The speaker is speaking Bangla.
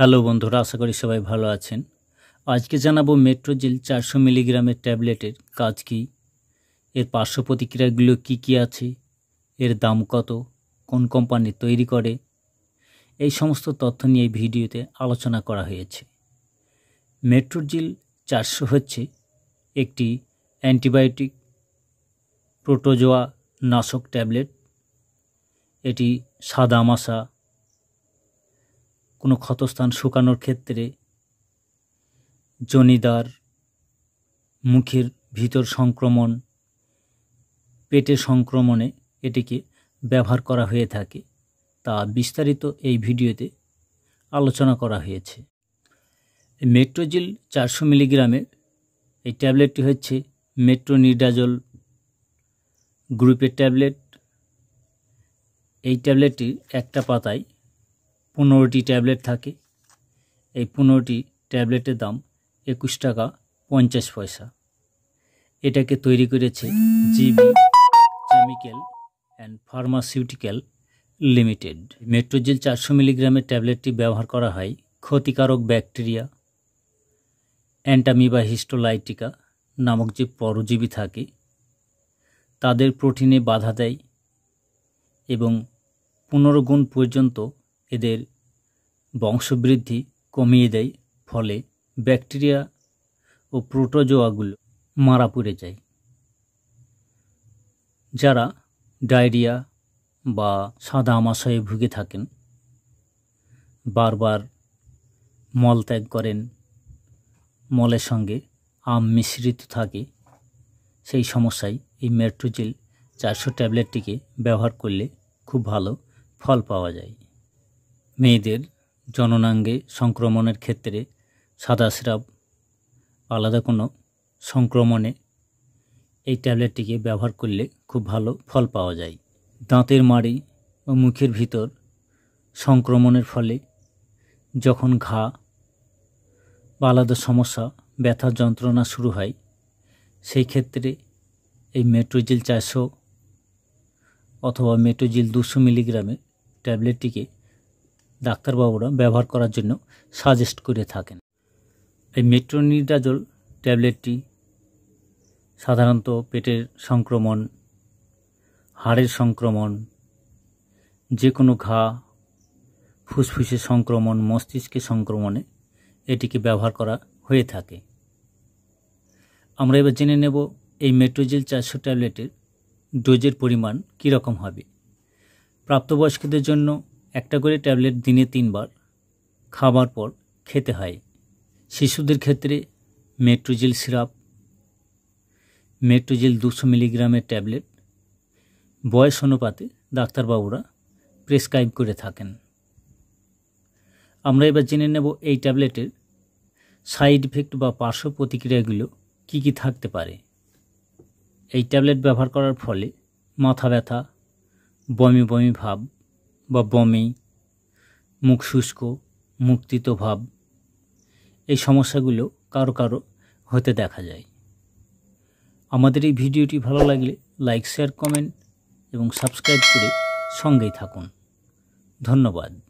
হ্যালো বন্ধুরা আশা করি সবাই ভালো আছেন আজকে জানাবো মেট্রোজেল চারশো মিলিগ্রামের ট্যাবলেটের কাজ কী এর পার্শ্ব প্রতিক্রিয়াগুলো কী কী আছে এর দাম কত কোন কোম্পানি তৈরি করে এই সমস্ত তথ্য নিয়ে ভিডিওতে আলোচনা করা হয়েছে মেট্রোজিল চারশো হচ্ছে একটি অ্যান্টিবায়োটিক প্রোটোজোয়া নাশক ট্যাবলেট এটি সাদা মাশা কোনো ক্ষতস্থান শুকানোর ক্ষেত্রে জনিদার মুখের ভিতর সংক্রমণ পেটে সংক্রমণে এটিকে ব্যবহার করা হয়ে থাকে তা বিস্তারিত এই ভিডিওতে আলোচনা করা হয়েছে মেট্রোজিল চারশো মিলিগ্রামের এই ট্যাবলেটটি হচ্ছে মেট্রোনিডাজল গ্রুপের ট্যাবলেট এই ট্যাবলেটটি একটা পাতায় পনেরোটি ট্যাবলেট থাকে এই পনেরোটি ট্যাবলেটের দাম একুশ টাকা পঞ্চাশ পয়সা এটাকে তৈরি করেছে GB chemical and pharmaceutical limited Metrogyl চারশো মিলিগ্রামের ট্যাবলেটটি ব্যবহার করা হয় ক্ষতিকারক ব্যাকটেরিয়া অ্যান্টামিবা হিস্টোলাইটিকা নামক যে পরজীবী থাকে তাদের প্রোটিনে বাধা দেয় এবং পনেরো গুণ পর্যন্ত এদের বংশবৃদ্ধি কমিয়ে দেয় ফলে ব্যাকটেরিয়া ও প্রোটোজোয়াগুলো মারা পড়ে যায় যারা ডায়রিয়া বা সাদা আমাশয়ে ভুগে থাকেন বারবার মল ত্যাগ করেন মলের সঙ্গে আম মিশ্রিত থাকে সেই সমস্যায় এই মেট্রোজিল চারশো ট্যাবলেটটিকে ব্যবহার করলে খুব ভালো ফল পাওয়া যায় মেয়েদের জননাঙ্গে সংক্রমণের ক্ষেত্রে সাদা স্রাব আলাদা কোনো সংক্রমণে এই ট্যাবলেটটিকে ব্যবহার করলে খুব ভালো ফল পাওয়া যায় দাঁতের মাড়ি ও মুখের ভিতর সংক্রমণের ফলে যখন ঘা বা আলাদা সমস্যা ব্যথা যন্ত্রণা শুরু হয় সেই ক্ষেত্রে এই মেট্রোজিল চারশো অথবা মেট্রোজিল দুশো মিলিগ্রামের ট্যাবলেটটিকে ডাক্তারবাবুরা ব্যবহার করার জন্য সাজেস্ট করে থাকেন এই মেট্রোনিডাজল ট্যাবলেটটি সাধারণত পেটের সংক্রমণ হাড়ের সংক্রমণ যে কোনো ঘা ফুসফুসে সংক্রমণ মস্তিষ্কে সংক্রমণে এটিকে ব্যবহার করা হয়ে থাকে আমরা এবার জেনে নেব এই মেট্রোজেল চারশো ট্যাবলেটের ডোজের পরিমাণ কীরকম হবে প্রাপ্তবয়স্কদের জন্য একটা করে ট্যাবলেট দিনে তিনবার খাবার পর খেতে হয় শিশুদের ক্ষেত্রে মেট্রোজেল সিরাপ মেট্রোজেল দুশো মিলিগ্রামের ট্যাবলেট বয়স অনুপাতে ডাক্তারবাবুরা প্রেসক্রাইব করে থাকেন আমরা এবার জেনে নেব এই ট্যাবলেটের সাইড ইফেক্ট বা পার্শ্ব প্রতিক্রিয়াগুলো কি কি থাকতে পারে এই ট্যাবলেট ব্যবহার করার ফলে মাথা ব্যথা বমি বমি ভাব বা বমি মুখ শুষ্ক মুক্তিত ভাব এই সমস্যাগুলো কারো কারো হতে দেখা যায় আমাদের এই ভিডিওটি ভালো লাগলে লাইক শেয়ার কমেন্ট এবং সাবস্ক্রাইব করে সঙ্গেই থাকুন ধন্যবাদ